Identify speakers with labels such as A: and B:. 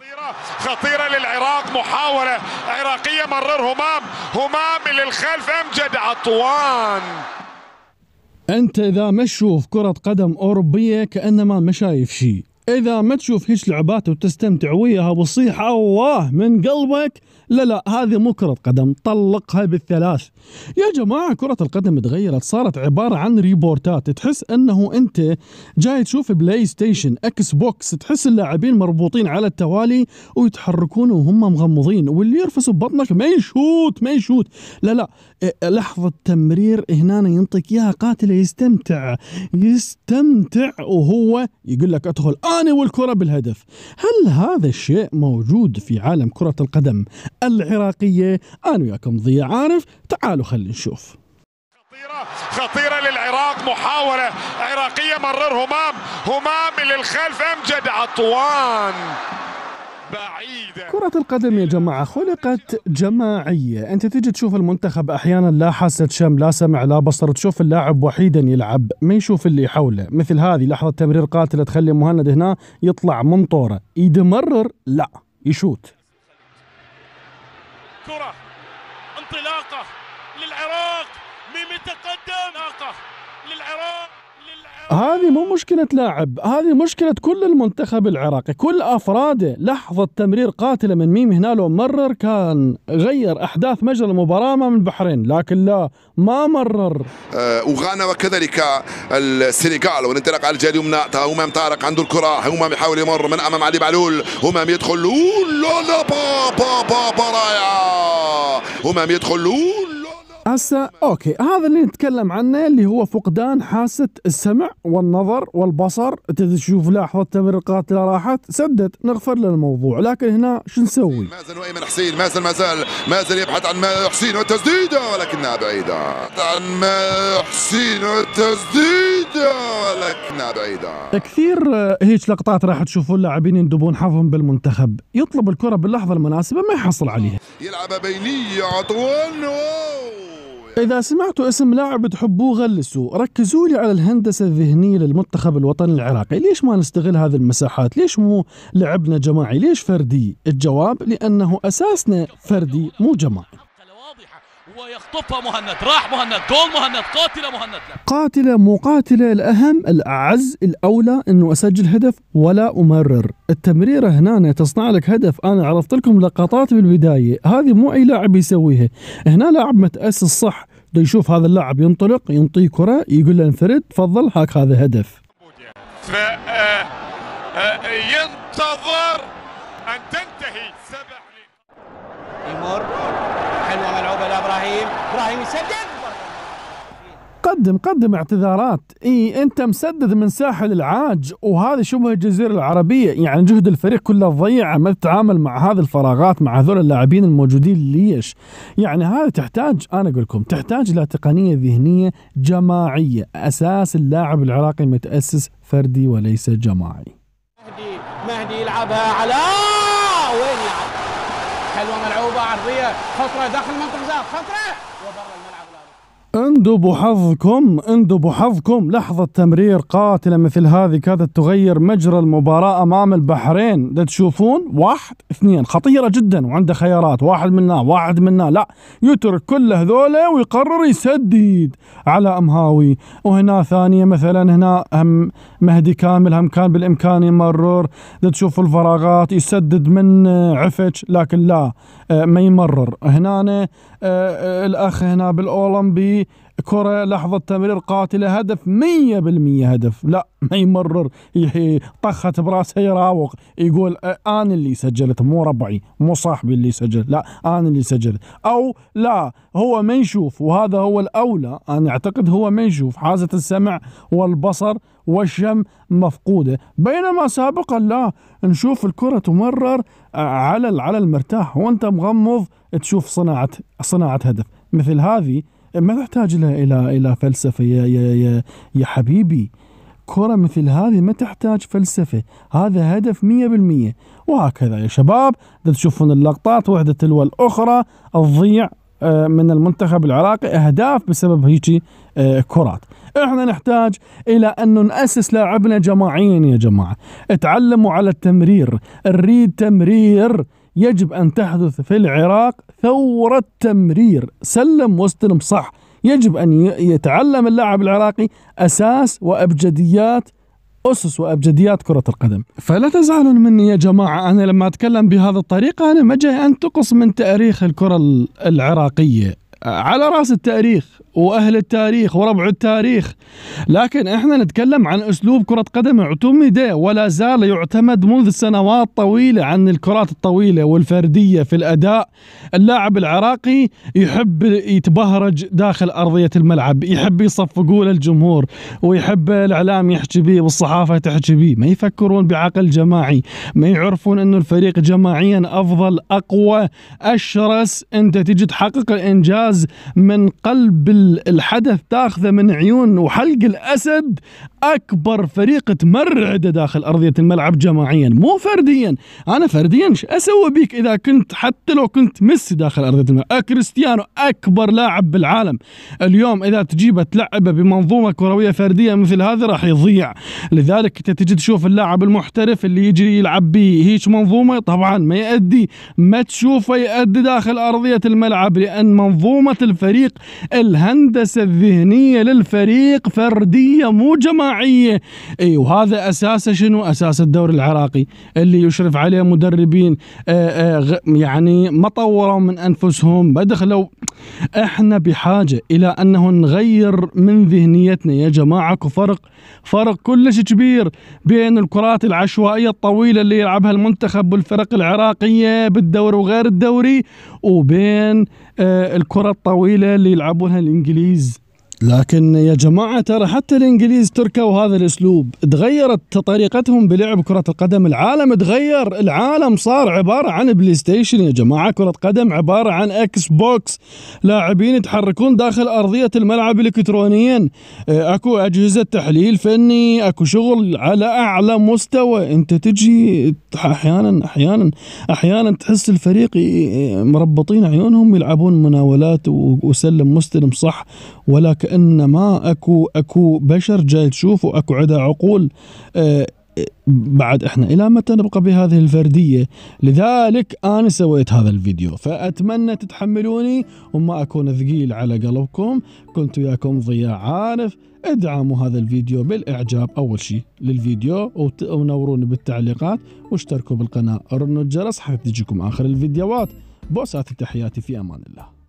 A: خطيرة خطيرة للعراق محاولة عراقية مرر همام همام للخلف أمجد عطوان أنت إذا ما تشوف كرة قدم أوروبية كأنما ما شايف شيء إذا ما تشوف هيش لعبات وتستمتع وياها وصيح الله من قلبك لا لا هذه مو كرة قدم طلقها بالثلاث يا جماعة كرة القدم تغيرت صارت عبارة عن ريبورتات تحس أنه أنت جاي تشوف بلاي ستيشن اكس بوكس تحس اللاعبين مربوطين على التوالي ويتحركون وهم مغمضين واللي يرفس ببطنك ما يشوت ما يشوت لا لا لحظة تمرير هنا ينطيك إياها قاتل يستمتع يستمتع وهو يقول لك أدخل أنا والكرة بالهدف هل هذا الشيء موجود في عالم كرة القدم العراقية أنا وياكم ضياء عارف تعالوا خلينا نشوف خطيرة خطيرة للعراق محاولة عراقية مرر همام همام للخلف أمجد عطوان بعيدة كرة القدم يا جماعة خلقت جماعية أنت تجي تشوف المنتخب أحيانا لا حاسة شم لا سمع لا بصر تشوف اللاعب وحيدا يلعب ما يشوف اللي حوله مثل هذه لحظة تمرير قاتلة تخلي مهند هنا يطلع طورة يدمرر لا يشوت الكرة انطلاقة للعراق ميمي تقدم انطلاقة للعراق هذه مو مشكلة لاعب هذه مشكلة كل المنتخب العراقي كل أفراده لحظة تمرير قاتلة من ميم هنا لو مرر كان غير أحداث مجرى المباراة من البحرين لكن لا ما مرر آه وغانا وكذلك السنغال والانطلاق على الجهة اليمنى همام طارق عنده الكرة همام يحاول يمر من أمام علي معلول همام يدخل لا لا با با با, با رائعة همام يدخل هسه اوكي هذا اللي نتكلم عنه اللي هو فقدان حاسه السمع والنظر والبصر تشوف لحظه تمر القاتله راحت سدد نغفر للموضوع لكن هنا شو نسوي؟ مازن وايمن حسين مازن ما زال ما زال يبحث عن حسين والتسديده ولكنها بعيده عن حسين والتسديده ولكنها بعيده كثير آه، هيك لقطات راح تشوفوا اللاعبين يندبون حظهم بالمنتخب يطلب الكره باللحظه المناسبه ما يحصل عليها يلعب بينيه عطوان إذا سمعتوا اسم لاعب تحبوه غلسوا ركزوا لي على الهندسة الذهنية للمنتخب الوطني العراقي ليش ما نستغل هذه المساحات ليش مو لعبنا جماعي ليش فردي الجواب لأنه أساسنا فردي مو جماعي ويخطفها مهند راح مهند جول مهند قاتلة مهند لا. قاتلة مقاتلة الأهم الأعز الأولى أنه أسجل هدف ولا أمرر التمريرة هنا تصنع لك هدف أنا عرضت لكم لقطات بالبداية هذه مو أي لاعب يسويها هنا لاعب متأسس صح ده يشوف هذا اللاعب ينطلق ينطيه كره يقول له انفرد تفضل هاك هذا هدف آه، آه، ينتظر ان تنتهي سبع يمر حلوه ملعوبه لابراهيم ابراهيم يسجل قدم قدم اعتذارات اي انت مسدد من ساحل العاج وهذه شبه الجزيره العربيه يعني جهد الفريق كله ضيع ما تتعامل مع هذه الفراغات مع هذول اللاعبين الموجودين ليش يعني هذا تحتاج انا اقول لكم تحتاج الى تقنيه ذهنيه جماعيه اساس اللاعب العراقي متاسس فردي وليس جماعي مهدي مهدي يلعبها على وين يلعب حلوه ملعوبه عرضيه خطره داخل منطقه خطره وبره الملعب اندبوا حظكم اندبوا حظكم لحظة تمرير قاتلة مثل هذه كادت تغير مجرى المباراة أمام البحرين ده تشوفون واحد اثنين خطيرة جدا وعنده خيارات واحد منا واحد منا لا يترك كل هذولة ويقرر يسدد على أمهاوي وهنا ثانية مثلا هنا هم مهدي كامل هم كان بالإمكان يمرر ده تشوف الفراغات يسدد من عفج لكن لا آه، ما يمرر هنا آه، آه، الأخ هنا بالأولمبي كرة لحظة تمرير قاتلة هدف مية بالمية هدف لا ما يمرر طخت براسه يراوغ يقول آه، أنا اللي سجلت مو ربعي مو صاحبي اللي سجل لا أنا اللي سجلت أو لا هو ما يشوف وهذا هو الأولى أنا أعتقد هو ما يشوف حازة السمع والبصر والشم مفقودة بينما سابقا لا نشوف الكرة تمرر آه، على على المرتاح وانت مغمض تشوف صناعة صناعة هدف مثل هذه ما تحتاج الى الى الى فلسفه يا يا يا, يا حبيبي كره مثل هذه ما تحتاج فلسفه هذا هدف 100% وهكذا يا شباب تشوفون اللقطات واحده تلو الاخرى تضيع آه، من المنتخب العراقي اهداف بسبب هيك آه، كرات احنا نحتاج الى ان ناسس لاعبنا جماعيا يا جماعه اتعلموا على التمرير الريد تمرير يجب أن تحدث في العراق ثورة تمرير سلم واستلم صح يجب أن يتعلم اللاعب العراقي أساس وأبجديات أسس وأبجديات كرة القدم فلا تزعلون مني يا جماعة أنا لما أتكلم بهذه الطريقة أنا ما جاي أنتقص من تاريخ الكرة العراقية على رأس التاريخ واهل التاريخ وربع التاريخ لكن احنا نتكلم عن اسلوب كره قدم اعتمد ولا زال يعتمد منذ سنوات طويله عن الكرات الطويله والفرديه في الاداء اللاعب العراقي يحب يتبهرج داخل ارضيه الملعب يحب يصفقوا للجمهور ويحب الاعلام يحكي به والصحافه تحكي به ما يفكرون بعقل جماعي ما يعرفون انه الفريق جماعيا افضل اقوى اشرس انت تجي تحقق الانجاز من قلب الحدث تاخذه من عيون وحلق الاسد اكبر فريق تمرعده داخل ارضيه الملعب جماعيا مو فرديا انا فرديا ايش اسوي بيك اذا كنت حتى لو كنت ميسي داخل ارضيه الملعب كريستيانو اكبر لاعب بالعالم اليوم اذا تجيبه تلعبه بمنظومه كرويه فرديه مثل هذه راح يضيع لذلك انت تجي تشوف اللاعب المحترف اللي يجري يلعب به هيك منظومه طبعا ما يأدي ما تشوفه يأدي داخل ارضيه الملعب لان منظومه الفريق الهندسه الذهنيه للفريق فرديه مو جماعيه جماعيه اي وهذا اساسه شنو اساس الدوري العراقي اللي يشرف عليه مدربين آه، آه، يعني ما طوروا من انفسهم ما دخلوا احنا بحاجه الى انه نغير من ذهنيتنا يا جماعه اكو فرق فرق كلش كبير بين الكرات العشوائيه الطويله اللي يلعبها المنتخب والفرق العراقيه بالدوري وغير الدوري وبين آه، الكره الطويله اللي يلعبونها الانجليز لكن يا جماعة ترى حتى الإنجليز تركوا هذا الأسلوب تغيرت طريقتهم بلعب كرة القدم العالم تغير العالم صار عبارة عن بلاي ستيشن يا جماعة كرة قدم عبارة عن أكس بوكس لاعبين يتحركون داخل أرضية الملعب إلكترونيا آه، أكو أجهزة تحليل فني أكو شغل على أعلى مستوى أنت تجي أحيانا أحيانا أحيانا تحس الفريق مربطين عيونهم يلعبون مناولات وسلم مستلم صح ولا انما اكو اكو بشر جاي تشوف واكو عندها عقول أه بعد احنا الى متى نبقى بهذه الفرديه؟ لذلك انا سويت هذا الفيديو فاتمنى تتحملوني وما اكون ثقيل على قلبكم، كنت وياكم ضياء عارف، ادعموا هذا الفيديو بالاعجاب اول شيء للفيديو ونوروني بالتعليقات واشتركوا بالقناه، رنوا الجرس حتى تجيكم اخر الفيديوهات، بوسات تحياتي في امان الله.